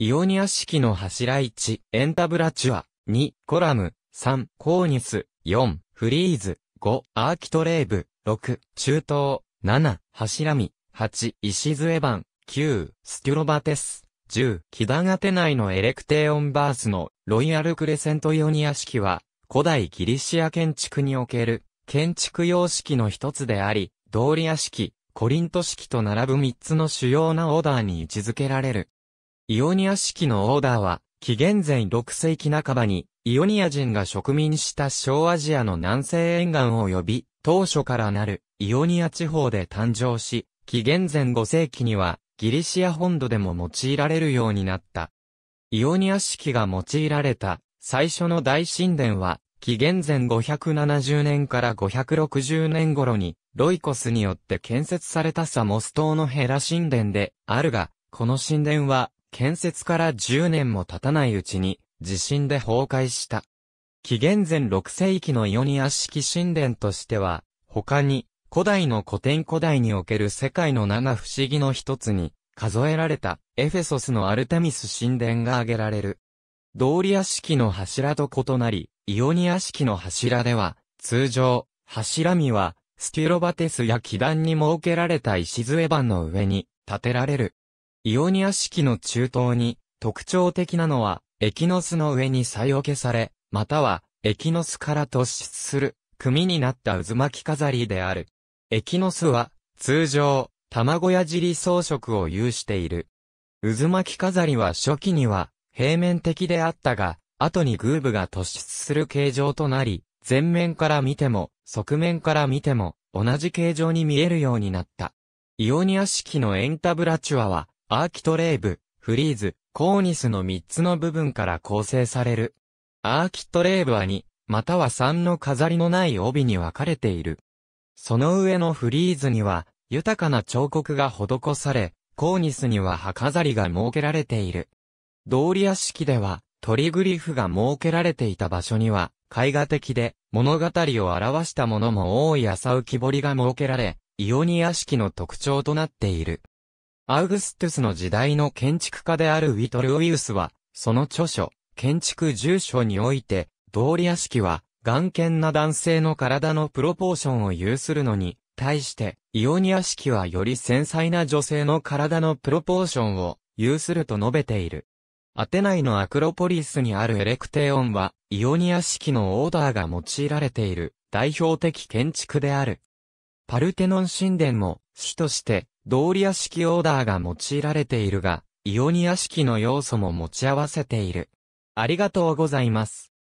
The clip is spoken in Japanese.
イオニア式の柱1、エンタブラチュア、2、コラム、3、コーニス、4、フリーズ、5、アーキトレーブ、6、中東、7、柱見、8、石杖版、9、スキュロバテス、10、キダガテ内のエレクテオンバースのロイヤルクレセントイオニア式は、古代ギリシア建築における建築様式の一つであり、ドーリア式、コリント式と並ぶ3つの主要なオーダーに位置づけられる。イオニア式のオーダーは、紀元前6世紀半ばに、イオニア人が植民した小アジアの南西沿岸を呼び、当初からなるイオニア地方で誕生し、紀元前5世紀にはギリシア本土でも用いられるようになった。イオニア式が用いられた最初の大神殿は、紀元前570年から560年頃に、ロイコスによって建設されたサモス島のヘラ神殿であるが、この神殿は建設から10年も経たないうちに、地震で崩壊した。紀元前6世紀のイオニア式神殿としては、他に、古代の古典古代における世界の七不思議の一つに、数えられた、エフェソスのアルテミス神殿が挙げられる。道理屋敷の柱と異なり、イオニア式の柱では、通常、柱身は、ステュロバテスや基壇に設けられた石杖板の上に、建てられる。イオニア式の中東に特徴的なのは、エキノスの上に再置けされ、または、エキノスから突出する、組になった渦巻き飾りである。エキノスは、通常、卵や尻装飾を有している。渦巻き飾りは初期には、平面的であったが、後にグーブが突出する形状となり、前面から見ても、側面から見ても、同じ形状に見えるようになった。イオニア式のエンタブラチュアは、アーキトレーブ、フリーズ、コーニスの3つの部分から構成される。アーキトレーブは2、または3の飾りのない帯に分かれている。その上のフリーズには、豊かな彫刻が施され、コーニスには葉飾りが設けられている。道理屋式では、トリグリフが設けられていた場所には、絵画的で物語を表したものも多い浅浮き彫りが設けられ、イオニア式の特徴となっている。アウグストゥスの時代の建築家であるウィトルウィウスは、その著書、建築住所において、道理屋敷は、眼見な男性の体のプロポーションを有するのに、対して、イオニア式はより繊細な女性の体のプロポーションを有すると述べている。アテナイのアクロポリスにあるエレクテオンは、イオニア式のオーダーが用いられている代表的建築である。パルテノン神殿も主として道理屋敷式オーダーが用いられているが、イオニア式の要素も持ち合わせている。ありがとうございます。